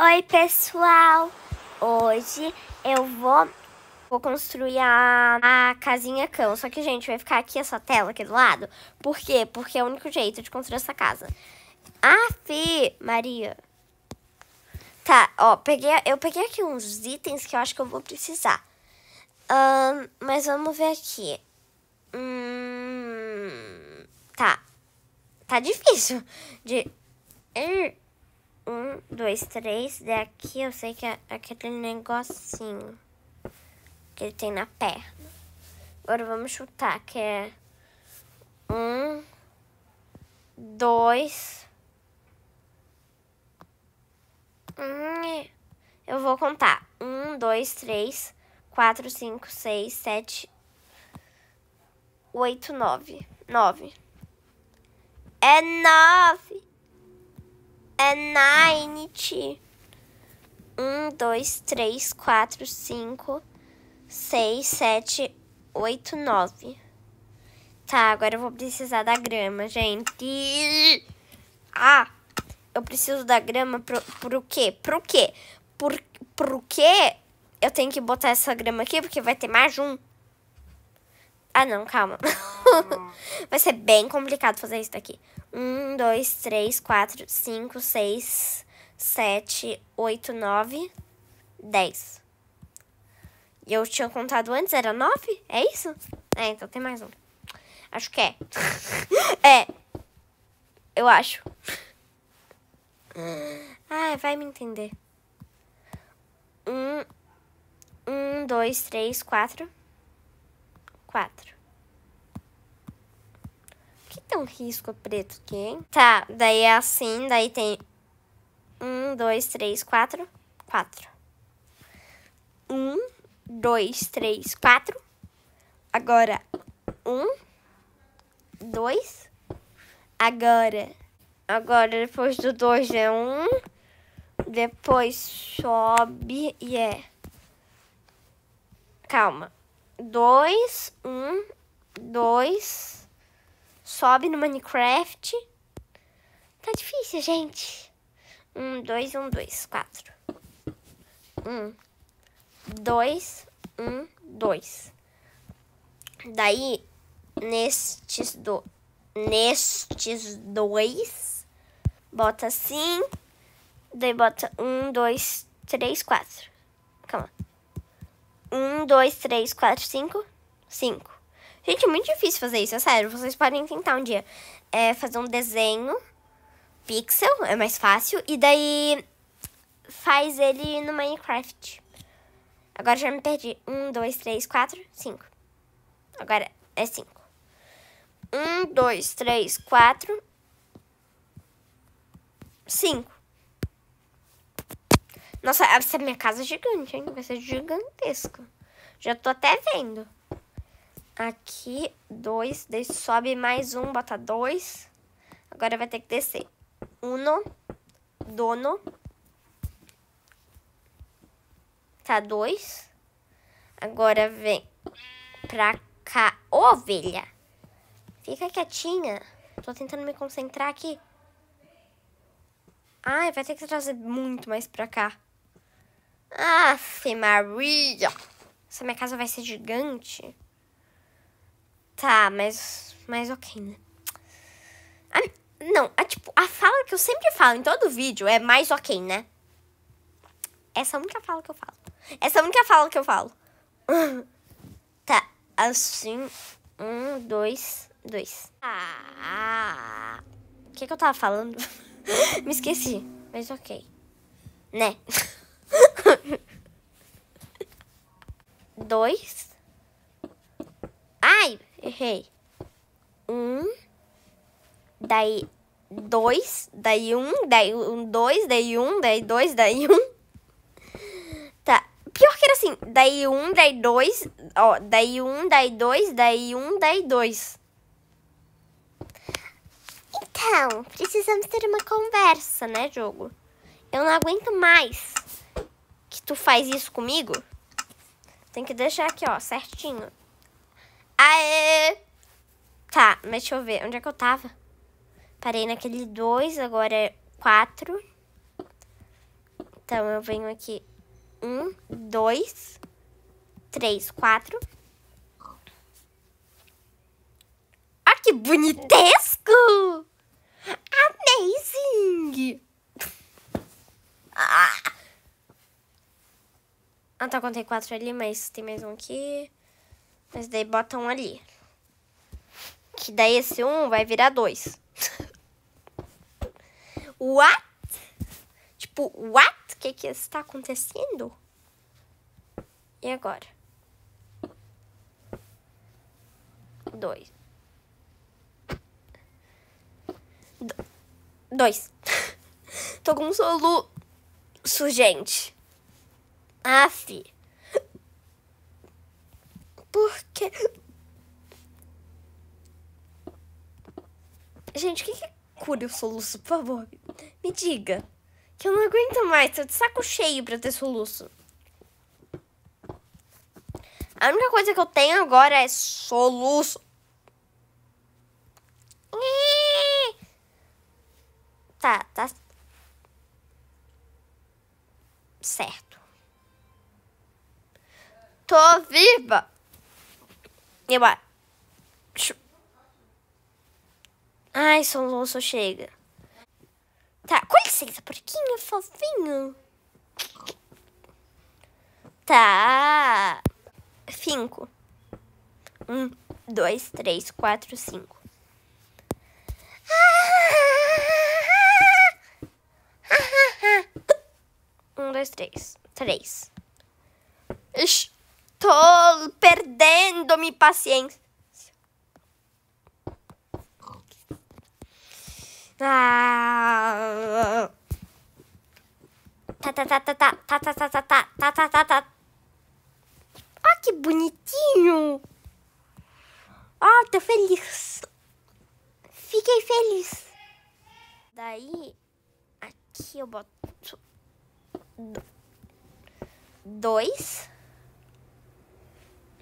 Oi, pessoal! Hoje eu vou, vou construir a, a casinha cão. Só que, gente, vai ficar aqui essa tela aqui do lado. Por quê? Porque é o único jeito de construir essa casa. Ah, Fi! Maria! Tá, ó, peguei, eu peguei aqui uns itens que eu acho que eu vou precisar. Um, mas vamos ver aqui. Hum, tá. Tá difícil de... Hum, um, dois, três. Daqui eu sei que é aquele negocinho que ele tem na perna. Agora vamos chutar, que é... Um, dois... um eu vou contar. Um, dois, três, quatro, cinco, seis, sete, oito, nove. Nove. É nove! é nine, Um, dois, três, quatro, cinco, seis, sete, oito, nove. Tá, agora eu vou precisar da grama, gente. Ah, eu preciso da grama pro, pro quê? Pro quê? Por, pro quê eu tenho que botar essa grama aqui? Porque vai ter mais um. Ah, não, calma. Vai ser bem complicado fazer isso daqui. Um, dois, três, quatro, cinco, seis, sete, oito, nove, dez. E eu tinha contado antes, era nove? É isso? É, então tem mais um. Acho que é. é. Eu acho. Ah, vai me entender. Um, um, dois, três, quatro. 4. Por que tem um risco preto aqui, hein? Tá, daí é assim, daí tem... 1, 2, 3, 4, 4. 1, 2, 3, 4. Agora, 1, 2. Agora, agora depois do 2 é 1. depois sobe e é... Calma. 2, 1, 2. Sobe no Minecraft. Tá difícil, gente. 1, 2, 1, 2, 4. 1, 2, 1, 2. Daí, nestes, do, nestes dois, bota assim. Daí bota 1, 2, 3, 4. Calma. Um, dois, três, quatro, cinco. Cinco. Gente, é muito difícil fazer isso, é sério. Vocês podem tentar um dia. É fazer um desenho pixel, é mais fácil. E daí faz ele no Minecraft. Agora já me perdi. Um, dois, três, quatro, cinco. Agora é cinco. Um, dois, três, quatro. Cinco. Nossa, essa minha casa é gigante, hein? Vai ser gigantesca. Já tô até vendo. Aqui, dois. Daí sobe mais um, bota dois. Agora vai ter que descer. Uno. Dono. Tá dois. Agora vem pra cá. Ovelha. Fica quietinha. Tô tentando me concentrar aqui. Ai, vai ter que trazer muito mais pra cá. Aff, Maria! Essa minha casa vai ser gigante? Tá, mas. Mas ok, né? A, ah, não, a, é tipo, a fala que eu sempre falo em todo vídeo é mais ok, né? Essa é a única fala que eu falo. Essa é a única fala que eu falo. tá, assim. Um, dois, dois. Ah! O que, que eu tava falando? Me esqueci, mas ok. Né? Dois. Ai, errei. Um. Daí dois. Daí um. Daí um, dois. Daí um. Daí dois. Daí um. Tá. Pior que era assim. Daí um. Daí dois. Ó. Daí um. Daí dois. Daí um. Daí dois. Então, precisamos ter uma conversa, né, jogo? Eu não aguento mais tu faz isso comigo? Tem que deixar aqui, ó, certinho. Aê! Tá, mas deixa eu ver. Onde é que eu tava? Parei naquele 2, agora é 4. Então, eu venho aqui. 1, 2, 3, 4. Ah, que bonitesco! Amazing! Ah! Ah, tá, contei quatro ali, mas tem mais um aqui. Mas daí bota um ali. Que daí esse um vai virar dois. what? Tipo, what? O que que está acontecendo? E agora? Dois. Do dois. Tô com um soluço, gente. Por Porque. Gente, o que, que é cura o soluço, por favor? Me diga. Que eu não aguento mais, tô de saco cheio pra ter soluço. A única coisa que eu tenho agora é soluço. Tá, tá. Certo tô viva. Eu acho. Ai, Sonzonso, chega. Tá, com licença, porquinho fofinho. Tá. Cinco. Um, dois, três, quatro, cinco. Um, dois, três. Três. Ixi. Tô perdendo-me paciência. Ah. ta ta ta ta ta ta ta ta ta ta ta ta ta Ah, que bonitinho. Ah, tô feliz. Fiquei feliz. Daí, aqui eu boto dois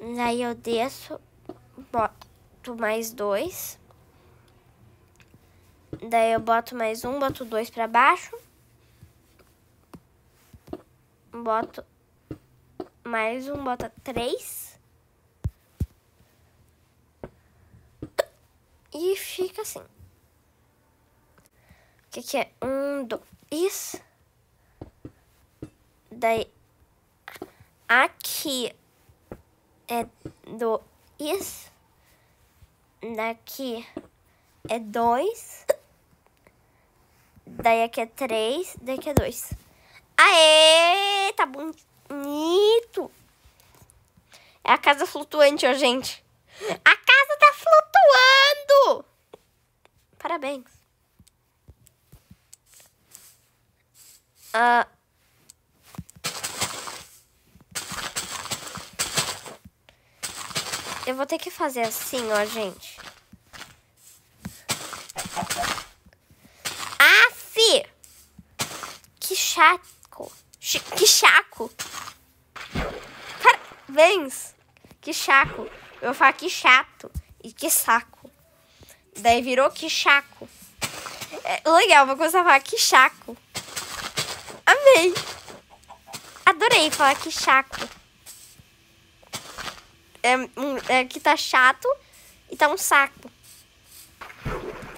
daí eu desço, boto mais dois. Daí eu boto mais um, boto dois pra baixo. Boto mais um, bota três. E fica assim. O que que é? Um, dois. Daí aqui é do is Daqui é dois. Daí aqui é três. Daqui é dois. Aê! Tá bonito! É a casa flutuante, ó, gente. A casa tá flutuando! Parabéns. Ah... Uh, Eu vou ter que fazer assim, ó, gente. Aff! Que chaco. Ch que chaco. Parabéns. Que chaco. Eu falo que chato e que saco. Daí virou que chaco. É, legal, vou começar a falar que chaco. Amei. Adorei falar que chaco é, é, que tá chato e tá um saco.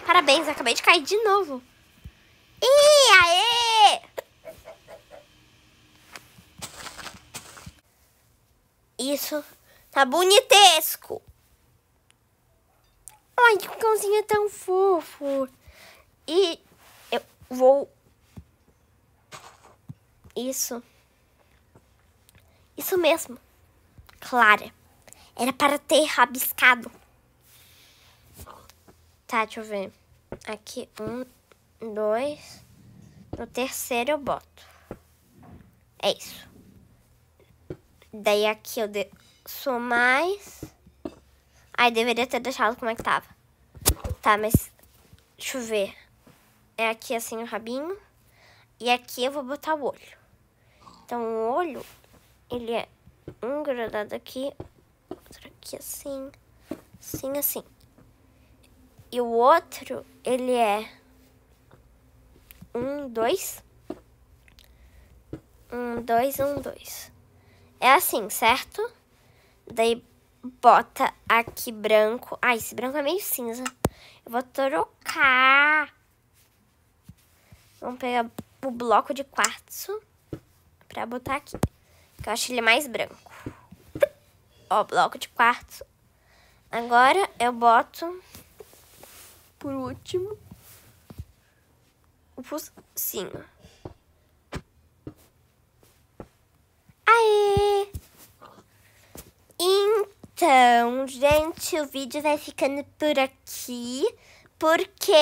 Parabéns, acabei de cair de novo. Ih, aê! Isso tá bonitesco. Ai, que cãozinho é tão fofo. E eu vou... Isso. Isso mesmo. Clara. Era para ter rabiscado. Tá, deixa eu ver. Aqui, um, dois. No terceiro eu boto. É isso. Daí aqui eu sou mais. Aí deveria ter deixado como é que tava. Tá, mas deixa eu ver. É aqui assim o rabinho. E aqui eu vou botar o olho. Então o olho, ele é um grudado aqui, aqui assim, assim, assim. E o outro, ele é um, dois. Um, dois, um, dois. É assim, certo? Daí bota aqui branco. Ah, esse branco é meio cinza. Eu vou trocar. Vamos pegar o bloco de quartzo pra botar aqui. Que eu acho ele mais branco ó, bloco de quartzo. Agora eu boto por último o focinho. Aê! Então, gente, o vídeo vai ficando por aqui, porque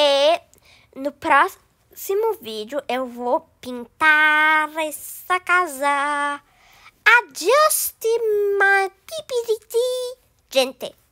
no próximo vídeo eu vou pintar essa casa. adjusting my PPDT, gente.